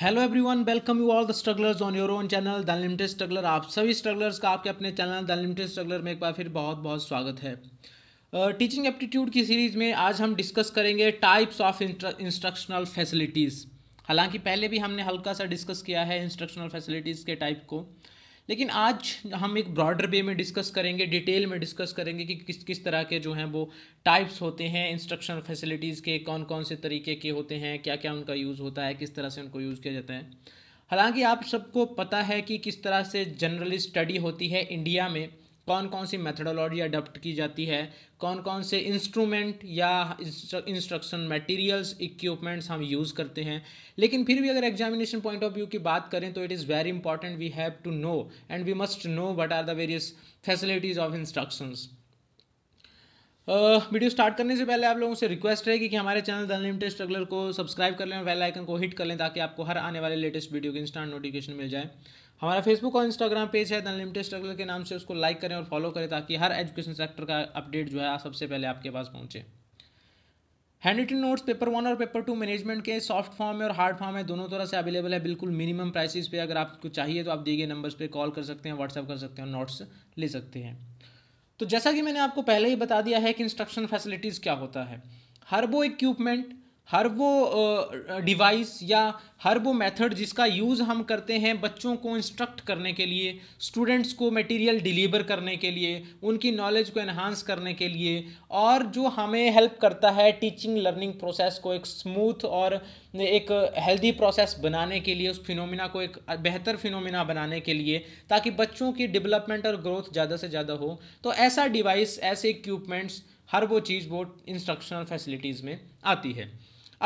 hello everyone welcome you all the strugglers on your own channel the limited struggler आप सभी strugglers का आपके अपने चैनल द लिमिटेड स्ट्रगलर में एक बार फिर बहुत बहुत स्वागत है टीचिंग एप्टीट्यूड की सीरीज़ में आज हम डिस्कस करेंगे टाइप्स ऑफ इंस्ट्रक्शनल फैसिलिटीज़ हालांकि पहले भी हमने हल्का सा डिस्कस किया है इंस्ट्रक्शनल फैसिलिटीज़ के टाइप को uh, लेकिन आज हम एक ब्रॉडर वे में डिस्कस करेंगे डिटेल में डिस्कस करेंगे कि किस किस तरह के जो हैं वो टाइप्स होते हैं इंस्ट्रक्शनल फैसिलिटीज़ के कौन कौन से तरीके के होते हैं क्या क्या उनका यूज़ होता है किस तरह से उनको यूज़ किया जाता है हालांकि आप सबको पता है कि किस तरह से जनरली स्टडी होती है इंडिया में कौन कौन सी मेथडोलॉजी अडॉप्ट की जाती है कौन कौन से इंस्ट्रूमेंट या इंस्ट्रक्शन मटेरियल्स इक्विपमेंट्स हम यूज़ करते हैं लेकिन फिर भी अगर एग्जामिनेशन पॉइंट ऑफ व्यू की बात करें तो it is very important we have to know and we must know what are the various facilities of instructions video start करने से पहले आप लोगों से रिक्वेस्ट है कि, कि हमारे चैनल द अनलिमिटेड स्ट्रगलर को सब्सक्राइब कर लें और बेल आइकन को हिट कर लें ताकि आपको हर आने वाले लेटेस्ट वीडियो की इंस्टांट नोटिफिकेशन मिल जाए हमारा फेसबुक और इंस्टाग्राम पेज है अनलिमिटेड स्ट्रगल के नाम से उसको लाइक करें और फॉलो करें ताकि हर एजुकेशन सेक्टर का अपडेट जो है सबसे पहले आपके पास पहुंचे hand written notes paper one और पेपर टू मैनेजमेंट के सॉफ्ट फॉर्म में और हार्ड फॉर्म में दोनों तरह से अवेलेबल है बिल्कुल मिनिमम प्राइसेस पे अगर आपको चाहिए तो आप दिए गए नंबर्स पे कॉल कर सकते हैं व्हाट्सअप कर सकते हैं नोट्स ले सकते हैं तो जैसा कि मैंने आपको पहले ही बता दिया है कि इंस्ट्रक्शन फैसिलिटीज़ क्या होता है हर वो इक्विपमेंट हर वो डिवाइस या हर वो मेथड जिसका यूज़ हम करते हैं बच्चों को इंस्ट्रक्ट करने के लिए स्टूडेंट्स को मटेरियल डिलीवर करने के लिए उनकी नॉलेज को एनहांस करने के लिए और जो हमें हेल्प करता है टीचिंग लर्निंग प्रोसेस को एक स्मूथ और एक हेल्दी प्रोसेस बनाने के लिए उस फिनोमिना को एक बेहतर फिनोमिना बनाने के लिए ताकि बच्चों की डेवलपमेंट और ग्रोथ ज़्यादा से ज़्यादा हो तो ऐसा डिवाइस ऐसे इक्विपमेंट्स हर वो चीज़ वो इंस्ट्रक्शनल फैसिलिटीज़ में आती है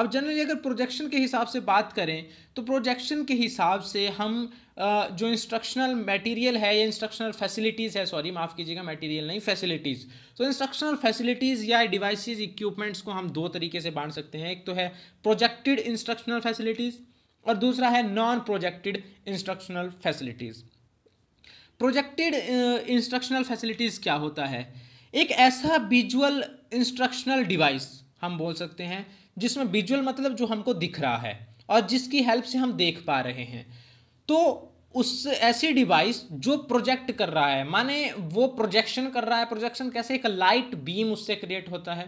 अब जनरली अगर प्रोजेक्शन के हिसाब से बात करें तो प्रोजेक्शन के हिसाब से हम जो इंस्ट्रक्शनल मटेरियल है या इंस्ट्रक्शनल फैसिलिटीज़ है सॉरी माफ़ कीजिएगा मटेरियल नहीं फैसिलिटीज़ तो इंस्ट्रक्शनल फैसिलिटीज़ या डिवाइसेस इक्विपमेंट्स को हम दो तरीके से बांट सकते हैं एक तो है प्रोजेक्टेड इंस्ट्रक्शनल फैसिलिटीज़ और दूसरा है non projected instructional facilities projected instructional facilities क्या होता है एक ऐसा विजुअल इंस्ट्रक्शनल डिवाइस हम बोल सकते हैं जिसमें विजुअल मतलब जो हमको दिख रहा है और जिसकी हेल्प से हम देख पा रहे हैं तो उस ऐसी डिवाइस जो प्रोजेक्ट कर रहा है माने वो प्रोजेक्शन कर रहा है प्रोजेक्शन कैसे एक लाइट बीम उससे क्रिएट होता है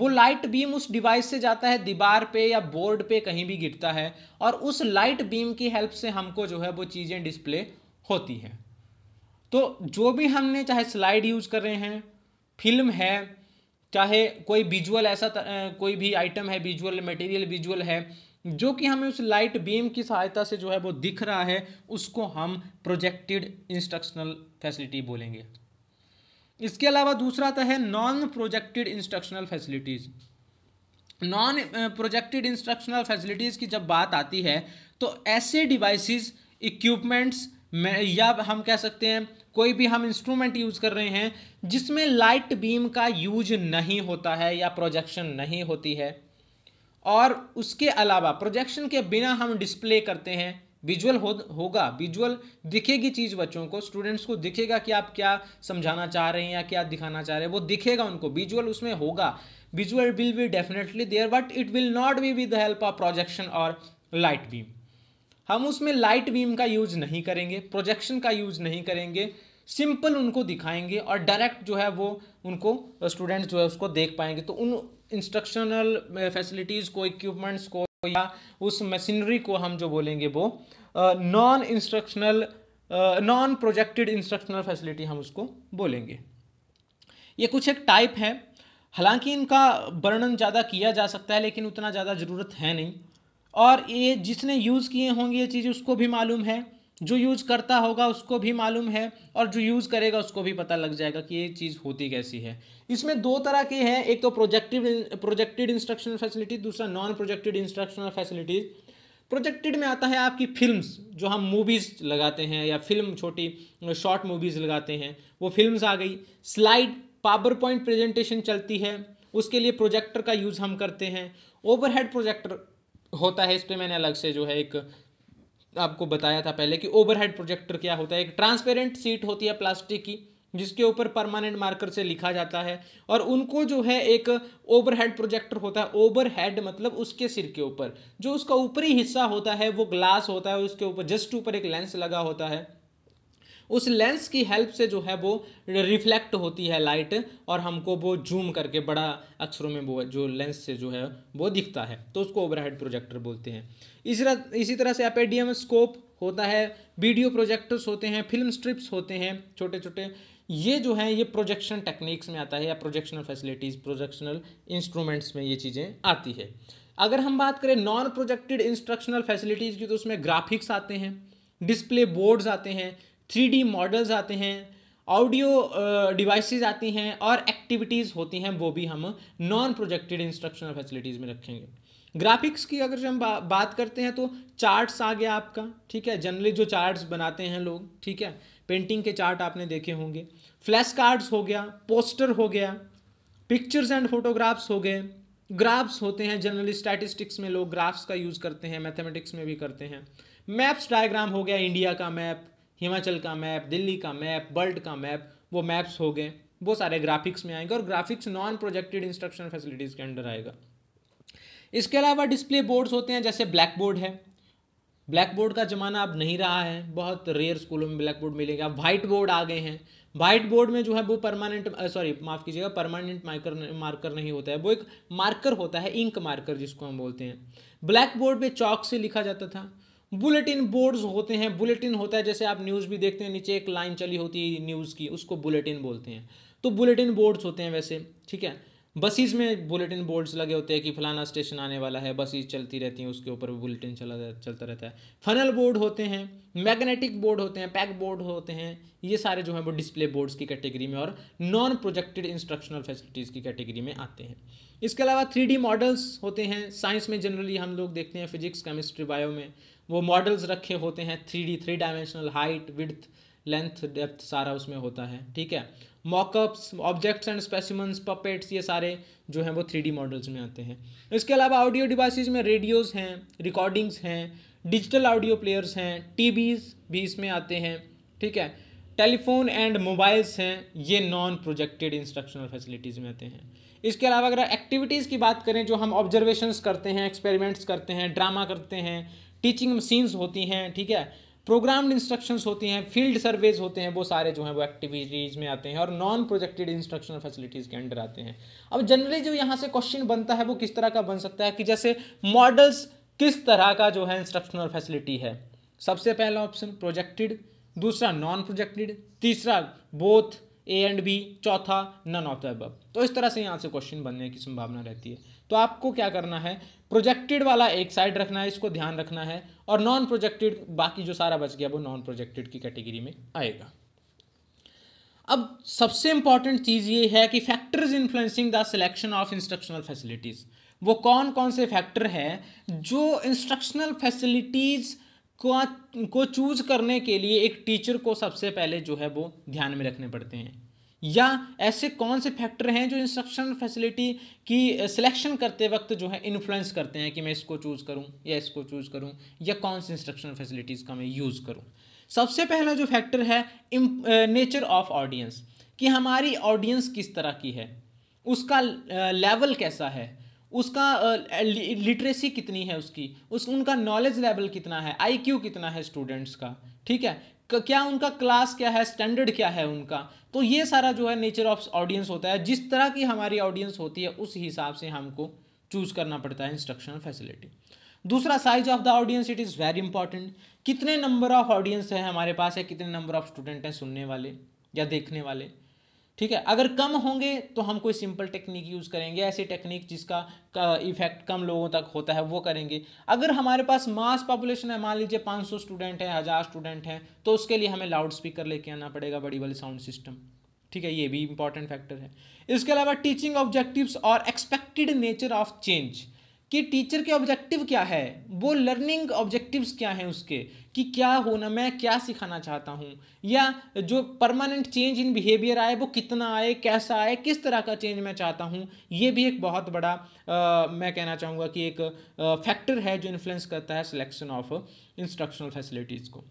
वो लाइट बीम उस डिवाइस से जाता है दीवार पे या बोर्ड पे कहीं भी गिरता है और उस लाइट बीम की हेल्प से हमको जो है वो चीज़ें डिस्प्ले होती हैं तो जो भी हमने चाहे स्लाइड यूज कर रहे हैं फिल्म है चाहे कोई विजुअल ऐसा कोई भी आइटम है विजुअल मटेरियल विजुअल है जो कि हमें उस लाइट बीम की सहायता से जो है वो दिख रहा है उसको हम प्रोजेक्टेड इंस्ट्रक्शनल फैसिलिटी बोलेंगे इसके अलावा दूसरा आता है non projected instructional facilities non projected instructional facilities की जब बात आती है तो ऐसे डिवाइसेस इक्विपमेंट्स या हम कह सकते हैं कोई भी हम इंस्ट्रूमेंट यूज कर रहे हैं जिसमें लाइट बीम का यूज नहीं होता है या प्रोजेक्शन नहीं होती है और उसके अलावा प्रोजेक्शन के बिना हम डिस्प्ले करते हैं विजुअल हो होगा विजुअल दिखेगी चीज़ बच्चों को स्टूडेंट्स को दिखेगा कि आप क्या समझाना चाह रहे हैं या क्या दिखाना चाह रहे हैं वो दिखेगा उनको विजुअल उसमें होगा visual will be definitely there but it will not be with the help of projection और लाइट बीम हम उसमें लाइट बीम का यूज नहीं करेंगे प्रोजेक्शन का यूज नहीं करेंगे सिंपल उनको दिखाएंगे और डायरेक्ट जो है वो उनको स्टूडेंट जो है उसको देख पाएंगे तो उन इंस्ट्रक्शनल फैसिलिटीज़ को इक्विपमेंट्स को या उस मशीनरी को हम जो बोलेंगे वो non instructional non projected instructional facility हम उसको बोलेंगे ये कुछ एक टाइप है हालांकि इनका वर्णन ज़्यादा किया जा सकता है लेकिन उतना ज़्यादा ज़रूरत है नहीं और ये जिसने यूज़ किए होंगे ये चीज़ उसको भी मालूम है जो यूज़ करता होगा उसको भी मालूम है और जो यूज़ करेगा उसको भी पता लग जाएगा कि ये चीज़ होती कैसी है इसमें दो तरह के हैं एक तो प्रोजेक्टिव प्रोजेक्टेड इंस्ट्रक्शनल फैसिलिटी दूसरा non projected instructional facilities projected में आता है आपकी फिल्म्स जो हम मूवीज़ लगाते हैं या फिल्म छोटी शॉर्ट मूवीज़ लगाते हैं वो फिल्म्स आ गई स्लाइड पावर पॉइंट प्रेजेंटेशन चलती है उसके लिए प्रोजेक्टर का यूज़ हम करते हैं ओवरहेड प्रोजेक्टर होता है इस पर मैंने अलग से जो है एक आपको बताया था पहले कि ओवरहेड प्रोजेक्टर क्या होता है एक ट्रांसपेरेंट सीट होती है प्लास्टिक की जिसके ऊपर परमानेंट मार्कर से लिखा जाता है और उनको जो है एक ओवरहेड प्रोजेक्टर होता है ओवरहेड मतलब उसके सिर के ऊपर जो उसका ऊपरी हिस्सा होता है वो ग्लास होता है उसके ऊपर जस्ट ऊपर एक लेंस लगा होता है उस लेंस की हेल्प से जो है वो रिफ्लेक्ट होती है लाइट और हमको वो जूम करके बड़ा अक्षरों में वो जो लेंस से जो है वो दिखता है तो उसको ओवरहेड प्रोजेक्टर बोलते हैं इसी इसी तरह से एपेडियम स्कोप होता है वीडियो प्रोजेक्टर्स होते हैं फिल्म स्ट्रिप्स होते हैं छोटे छोटे ये जो है ये प्रोजेक्शन टेक्निक्स में आता है या प्रोजेक्शनल फैसिलिटीज़ प्रोजेक्शनल इंस्ट्रूमेंट्स में ये चीज़ें आती है अगर हम बात करें नॉन प्रोजेक्टेड इंस्ट्रक्शनल फैसिलिटीज़ की तो उसमें ग्राफिक्स आते हैं डिस्प्ले बोर्ड्स आते हैं थ्री मॉडल्स आते हैं ऑडियो डिवाइसेस आती हैं और एक्टिविटीज़ होती हैं वो भी हम नॉन प्रोजेक्टेड इंस्ट्रक्शनल फैसिलिटीज़ में रखेंगे ग्राफिक्स की अगर हम बा, बात करते हैं तो चार्ट्स आ गया आपका ठीक है जनरली जो चार्ट्स बनाते हैं लोग ठीक है पेंटिंग के चार्ट आपने देखे होंगे फ्लैश कार्ड्स हो गया पोस्टर हो गया पिक्चर्स एंड फोटोग्राफ्स हो गए ग्राफ्स होते हैं जनरली स्टैटिस्टिक्स में लोग ग्राफ्स का यूज़ करते हैं मैथमेटिक्स में भी करते हैं मैप्स डायग्राम हो गया इंडिया का मैप हिमाचल का मैप दिल्ली का मैप वर्ल्ड का मैप वो मैप्स हो गए वो सारे ग्राफिक्स में आएंगे और graphics non projected instruction facilities के अंडर आएगा इसके अलावा डिस्प्ले बोर्ड्स होते हैं जैसे ब्लैक बोर्ड है ब्लैक बोर्ड का ज़माना अब नहीं रहा है बहुत रेयर स्कूलों में ब्लैक बोर्ड मिलेगा वाइट बोर्ड आ गए हैं व्हाइट बोर्ड में जो है वो परमानेंट सॉरी माफ़ कीजिएगा परमानेंट मार्कर मार्कर नहीं होता है वो एक मार्कर होता है इंक मार्कर जिसको हम बोलते हैं ब्लैक बोर्ड पे चौक से लिखा जाता था बुलेटिन बोर्ड्स होते हैं बुलेटिन होता है जैसे आप न्यूज़ भी देखते हैं नीचे एक लाइन चली होती है न्यूज़ की उसको बुलेटिन बोलते हैं तो बुलेटिन बोर्ड्स होते हैं वैसे ठीक है बसेज में बुलेटिन बोर्ड्स लगे होते हैं कि फलाना स्टेशन आने वाला है बसेज चलती रहती हैं उसके ऊपर बुलेटिन चला चलता रहता है फनल बोर्ड होते हैं मैग्नेटिक बोर्ड होते हैं पैक बोर्ड होते हैं ये सारे जो हैं वो डिस्प्ले बोर्ड्स की कैटेगरी में और नॉन प्रोजेक्टेड इंस्ट्रक्शनल फैसिलिटीज़ की कैटेगरी में आते हैं इसके अलावा थ्री मॉडल्स होते हैं साइंस में जनरली हम लोग देखते हैं फिजिक्स केमिस्ट्री बायो में वो मॉडल्स रखे होते हैं three D three dimensional height width length depth सारा उसमें होता है ठीक है mockups objects and specimens puppets ये सारे जो हैं वो थ्री डी मॉडल्स में आते हैं इसके अलावा ऑडियो डिवाइसिस में रेडियोज़ हैं रिकॉर्डिंग्स हैं डिजिटल ऑडियो प्लेयर्स हैं टीवीज भी इसमें आते हैं ठीक है टेलीफोन एंड मोबाइल्स हैं ये नॉन प्रोजेक्टेड इंस्ट्रक्शनल फैसिलिटीज़ में आते हैं इसके अलावा अगर एक्टिविटीज़ की बात करें जो हम ऑब्जर्वेशंस करते हैं एक्सपेरिमेंट्स करते हैं ड्रामा करते हैं टीचिंग मशीन्स होती हैं ठीक है प्रोग्राम्ड इंस्ट्रक्शंस होती हैं फील्ड सर्वेज होते हैं वो सारे जो हैं वो एक्टिविटीज़ में आते हैं और नॉन प्रोजेक्टेड इंस्ट्रक्शनल फैसिलिटीज़ के अंडर आते हैं अब जनरली जो यहाँ से क्वेश्चन बनता है वो किस तरह का बन सकता है कि जैसे मॉडल्स किस तरह का जो है इंस्ट्रक्शनल फैसिलिटी है सबसे पहला ऑप्शन प्रोजेक्टेड दूसरा नॉन प्रोजेक्टेड तीसरा बोथ ए एंड बी चौथा नन ऑफ द अब तो इस तरह से यहाँ से क्वेश्चन बनने की संभावना रहती है तो आपको क्या करना है प्रोजेक्टेड वाला एक साइड रखना है इसको ध्यान रखना है और नॉन प्रोजेक्टेड बाकी जो सारा बच गया वो नॉन प्रोजेक्टेड की कैटेगरी में आएगा अब सबसे इंपॉर्टेंट चीज़ ये है कि factors influencing the selection of instructional facilities वो कौन कौन से फैक्टर हैं जो इंस्ट्रक्शनल फैसिलिटीज़ को चूज करने के लिए एक टीचर को सबसे पहले जो है वो ध्यान में रखने पड़ते हैं या ऐसे कौन से फैक्टर हैं जो इंस्ट्रक्शनल फैसिलिटी की सिलेक्शन करते वक्त जो है इन्फ्लुएंस करते हैं कि मैं इसको चूज़ करूं या इसको चूज़ करूं या कौन सी इंस्ट्रक्शनल फैसिलिटीज़ का मैं यूज़ करूं सबसे पहला जो फैक्टर है नेचर ऑफ ऑडियंस कि हमारी ऑडियंस किस तरह की है उसका लेवल कैसा है उसका लिटरेसी कितनी है उसकी उस उनका नॉलेज लेवल कितना है आईक्यू कितना है स्टूडेंट्स का ठीक है क्या उनका क्लास क्या है स्टैंडर्ड क्या है उनका तो ये सारा जो है नेचर ऑफ ऑडियंस होता है जिस तरह की हमारी ऑडियंस होती है उस हिसाब से हमको चूज़ करना पड़ता है इंस्ट्रक्शनल फैसिलिटी दूसरा size of the audience it is very important कितने नंबर ऑफ ऑडियंस है हमारे पास है कितने नंबर ऑफ स्टूडेंट हैं सुनने वाले या देखने वाले ठीक है अगर कम होंगे तो हम कोई सिंपल टेक्निक यूज़ करेंगे ऐसी टेक्निक जिसका इफेक्ट कम लोगों तक होता है वो करेंगे अगर हमारे पास मास पॉपुलेशन है मान लीजिए 500 स्टूडेंट हैं हज़ार स्टूडेंट हैं तो उसके लिए हमें लाउड स्पीकर लेके आना पड़ेगा बड़ी वाली साउंड सिस्टम ठीक है ये भी इंपॉर्टेंट फैक्टर है इसके अलावा टीचिंग ऑब्जेक्टिव और एक्सपेक्टेड नेचर ऑफ चेंज कि टीचर के ऑब्जेक्टिव क्या है वो लर्निंग ऑब्जेक्टिव्स क्या हैं उसके कि क्या होना मैं क्या सिखाना चाहता हूँ या जो परमानेंट चेंज इन बिहेवियर आए वो कितना आए कैसा आए किस तरह का चेंज मैं चाहता हूँ ये भी एक बहुत बड़ा आ, मैं कहना चाहूँगा कि एक फैक्टर है जो इन्फ्लुएंस करता है सिलेक्शन ऑफ इंस्ट्रक्शनल फैसिलिटीज़ को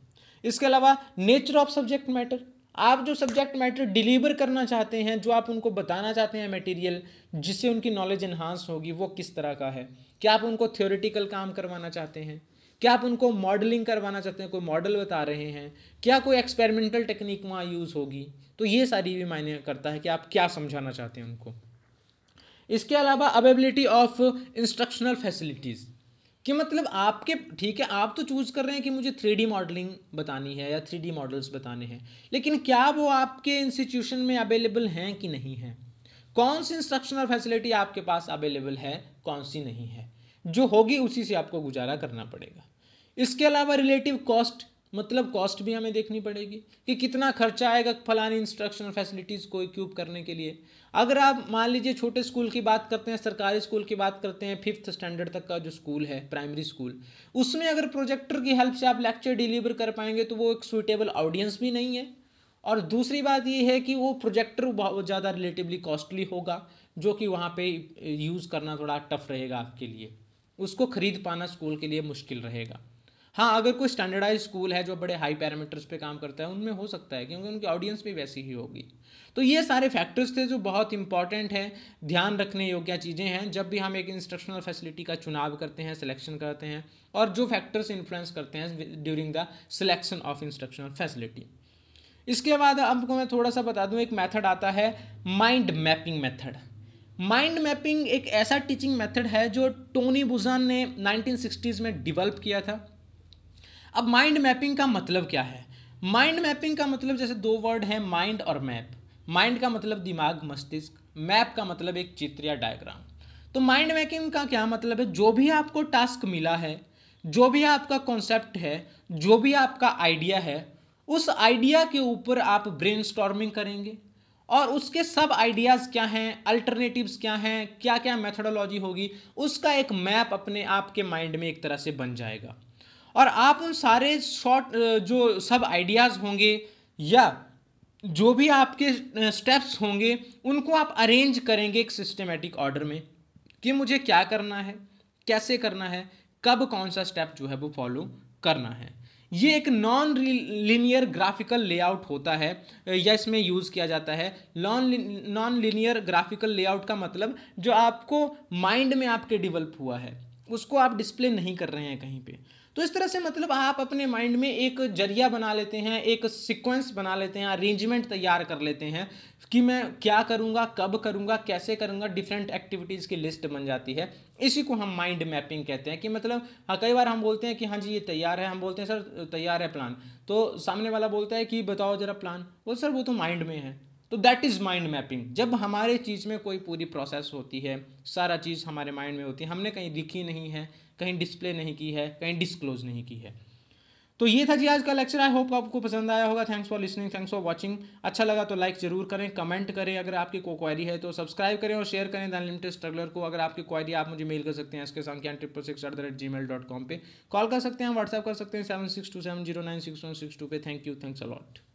इसके अलावा नेचर ऑफ सब्जेक्ट मैटर आप जो सब्जेक्ट मैटर डिलीवर करना चाहते हैं जो आप उनको बताना चाहते हैं मटेरियल जिससे उनकी नॉलेज इन्हांस होगी वो किस तरह का है क्या आप उनको थ्योरेटिकल काम करवाना चाहते हैं क्या आप उनको मॉडलिंग करवाना चाहते हैं कोई मॉडल बता रहे हैं क्या कोई एक्सपेरिमेंटल टेक्निक वहाँ यूज़ होगी तो ये सारी भी मायने करता है कि आप क्या समझाना चाहते हैं उनको इसके अलावा अवेबिलिटी ऑफ इंस्ट्रक्शनल फैसिलिटीज़ कि मतलब आपके ठीक है आप तो चूज़ कर रहे हैं कि मुझे थ्री मॉडलिंग बतानी है या थ्री मॉडल्स बताने हैं लेकिन क्या वो आपके इंस्टीट्यूशन में अवेलेबल हैं कि नहीं है कौन सी इंस्ट्रक्शनल फैसिलिटी आपके पास अवेलेबल है कौन सी नहीं है जो होगी उसी से आपको गुजारा करना पड़ेगा इसके अलावा रिलेटिव कॉस्ट मतलब कॉस्ट भी हमें देखनी पड़ेगी कि कितना खर्चा आएगा फलानी इंस्ट्रक्शनल फैसिलिटीज़ को इक्यूब करने के लिए अगर आप मान लीजिए छोटे स्कूल की बात करते हैं सरकारी स्कूल की बात करते हैं फिफ्थ स्टैंडर्ड तक का जो स्कूल है प्राइमरी स्कूल उसमें अगर प्रोजेक्टर की हेल्प से आप लेक्चर डिलीवर कर पाएंगे तो वो एक सुइटेबल ऑडियंस भी नहीं है और दूसरी बात ये है कि वो प्रोजेक्टर बहुत ज़्यादा रिलेटिवली कॉस्टली होगा जो कि वहाँ पर यूज़ करना थोड़ा टफ रहेगा आपके लिए उसको ख़रीद पाना स्कूल के लिए मुश्किल रहेगा हाँ अगर कोई स्टैंडर्डाइज स्कूल है जो बड़े हाई पैरामीटर्स पे काम करता है उनमें हो सकता है क्योंकि उनकी ऑडियंस भी वैसी ही होगी तो ये सारे फैक्टर्स थे जो बहुत इंपॉर्टेंट हैं ध्यान रखने योग्य चीज़ें हैं जब भी हम एक इंस्ट्रक्शनल फैसिलिटी का चुनाव करते हैं सिलेक्शन करते हैं और जो फैक्टर्स इन्फ्लुएंस करते हैं during the selection of instructional facility इसके बाद आपको मैं थोड़ा सा बता दूं एक मेथड आता है mind mapping method mind mapping एक ऐसा टीचिंग मेथड है जो टोनी बुजान ने 1960s में डिवेल्प किया था अब माइंड मैपिंग का मतलब क्या है माइंड मैपिंग का मतलब जैसे दो वर्ड हैं माइंड और मैप माइंड का मतलब दिमाग मस्तिष्क मैप का मतलब एक चित्र या डायग्राम तो माइंड मैपिंग का क्या मतलब है जो भी आपको टास्क मिला है जो भी आपका कॉन्सेप्ट है जो भी आपका आइडिया है उस आइडिया के ऊपर आप ब्रेन करेंगे और उसके सब आइडियाज़ क्या हैं अल्टरनेटिव्स क्या हैं क्या क्या मेथडोलॉजी होगी उसका एक मैप अपने आप के माइंड में एक तरह से बन जाएगा और आप उन सारे शॉर्ट जो सब आइडियाज़ होंगे या जो भी आपके स्टेप्स होंगे उनको आप अरेंज करेंगे एक सिस्टमेटिक ऑर्डर में कि मुझे क्या करना है कैसे करना है कब कौन सा स्टेप जो है वो फॉलो करना है ये एक नॉन लिनियर ग्राफिकल लेआउट होता है या इसमें यूज़ किया जाता है non non linear graphical layout का मतलब जो आपको माइंड में आपके डेवलप हुआ है उसको आप डिस्प्ले नहीं कर रहे हैं कहीं पे तो इस तरह से मतलब आप अपने माइंड में एक जरिया बना लेते हैं एक सिक्वेंस बना लेते हैं अरेंजमेंट तैयार कर लेते हैं कि मैं क्या करूँगा कब करूँगा कैसे करूँगा डिफरेंट एक्टिविटीज़ की लिस्ट बन जाती है इसी को हम माइंड मैपिंग कहते हैं कि मतलब हाँ कई बार हम बोलते हैं कि हाँ जी ये तैयार है हम बोलते हैं सर तैयार है प्लान तो सामने वाला बोलता है कि बताओ ज़रा प्लान बोल सर वो तो माइंड में है तो दैट इज़ माइंड मैपिंग जब हमारे चीज़ में कोई पूरी प्रोसेस होती है सारा चीज़ हमारे माइंड में होती है हमने कहीं दिखी नहीं है कहीं डिस्प्ले नहीं की है कहीं डिस्क्लोज नहीं की है तो ये था जी आज का लेक्चर आई होप आपको पसंद आया होगा thanks for listening thanks for watching अच्छा लगा तो लाइक जरूर करें कमेंट करें अगर आपकी कोई क्वारी है तो सब्सक्राइब करें और शेयर करें द अनलिमिटेड स्ट्रगलर को अगर आपकी क्वारी आप मुझे मेल कर सकते हैं इसके संख्या triple six at the rate G mail dot com पर कॉल कर सकते हैं व्हाट्सअप कर सकते हैं seven six two seven zero nine six one six two पे थैंक यू थैंक्स अलॉट